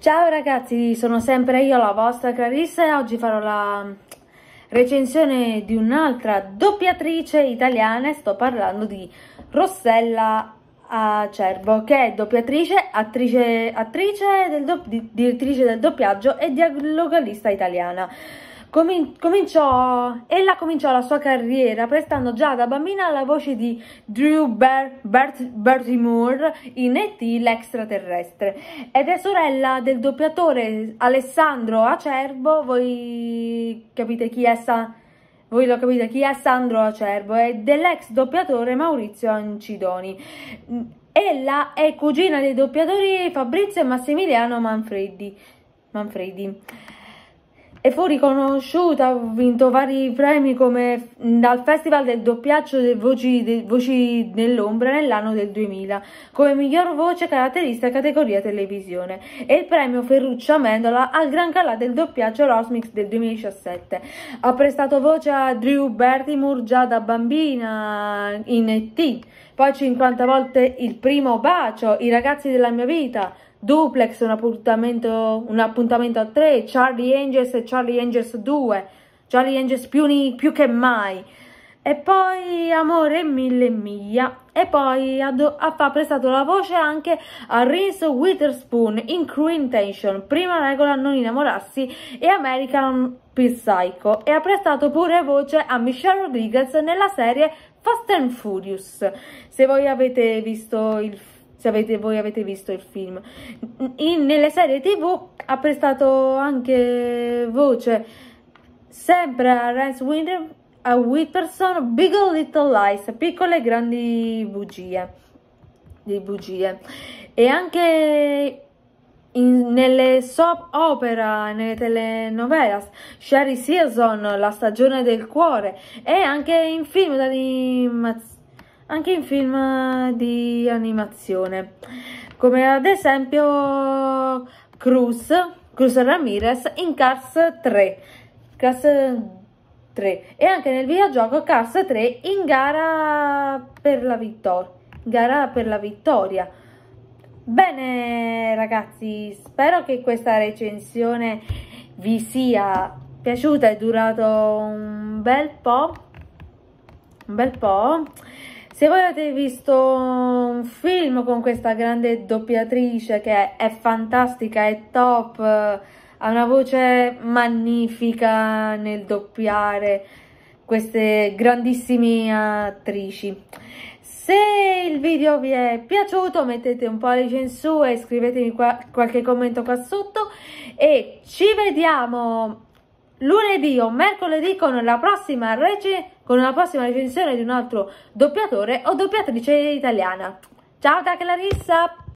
Ciao ragazzi, sono sempre io la vostra Clarissa e oggi farò la recensione di un'altra doppiatrice italiana sto parlando di Rossella Acerbo che è doppiatrice, attrice, attrice del do, direttrice del doppiaggio e dialogalista italiana cominciò, ella cominciò la sua carriera prestando già da bambina la voce di Drew Ber- Bert- Bertie Moore in E.T. l'extraterrestre ed è sorella del doppiatore Alessandro Acerbo, voi capite chi è Sa- voi lo capite chi è Sandro Acerbo e dell'ex doppiatore Maurizio Ancidoni. Ella è cugina dei doppiatori Fabrizio e Massimiliano Manfredi. Manfredi e fu riconosciuta, ha vinto vari premi come dal Festival del doppiaggio delle voci, de, voci nell'ombra nell'anno del 2000 come miglior voce caratterista categoria televisione e il premio Ferruccio Amendola al Gran Calà del doppiaggio Rosmix del 2017. Ha prestato voce a Drew Barrymore già da bambina in E.T., poi 50 volte Il primo bacio, I ragazzi della mia vita, Duplex, un appuntamento, un appuntamento a 3, Charlie Angels e Charlie Angels 2, Charlie Angels più, più che mai. E poi Amore mille miglia. E poi ha, ha prestato la voce anche a Reese Witherspoon in Crew Intention, Prima regola non innamorarsi e American Psycho. E ha prestato pure voce a Michelle Rodriguez nella serie Fast and Furious. Se voi avete visto il film se avete, voi avete visto il film. In, nelle serie tv ha prestato anche voce sempre a Rance Winter, a Whitperson, Big Little Lies, piccole e grandi bugie, di bugie. E anche in, nelle soap opera, nelle telenovelas, Sherry Season, La stagione del cuore, e anche in film di Mazzini anche in film eh, di animazione, come ad esempio Cruz, Cruz Ramirez in Cars 3, Cars 3 e anche nel videogioco Cars 3 in gara per la, vittor gara per la vittoria. Bene ragazzi, spero che questa recensione vi sia piaciuta, è durato un bel po', un bel po'. Se voi avete visto un film con questa grande doppiatrice che è fantastica, è top, ha una voce magnifica nel doppiare queste grandissime attrici. Se il video vi è piaciuto mettete un pollice in su e scrivetemi qua, qualche commento qua sotto e ci vediamo lunedì o mercoledì con la prossima rece, con la prossima definizione di un altro doppiatore o doppiatrice italiana. Ciao da Clarissa!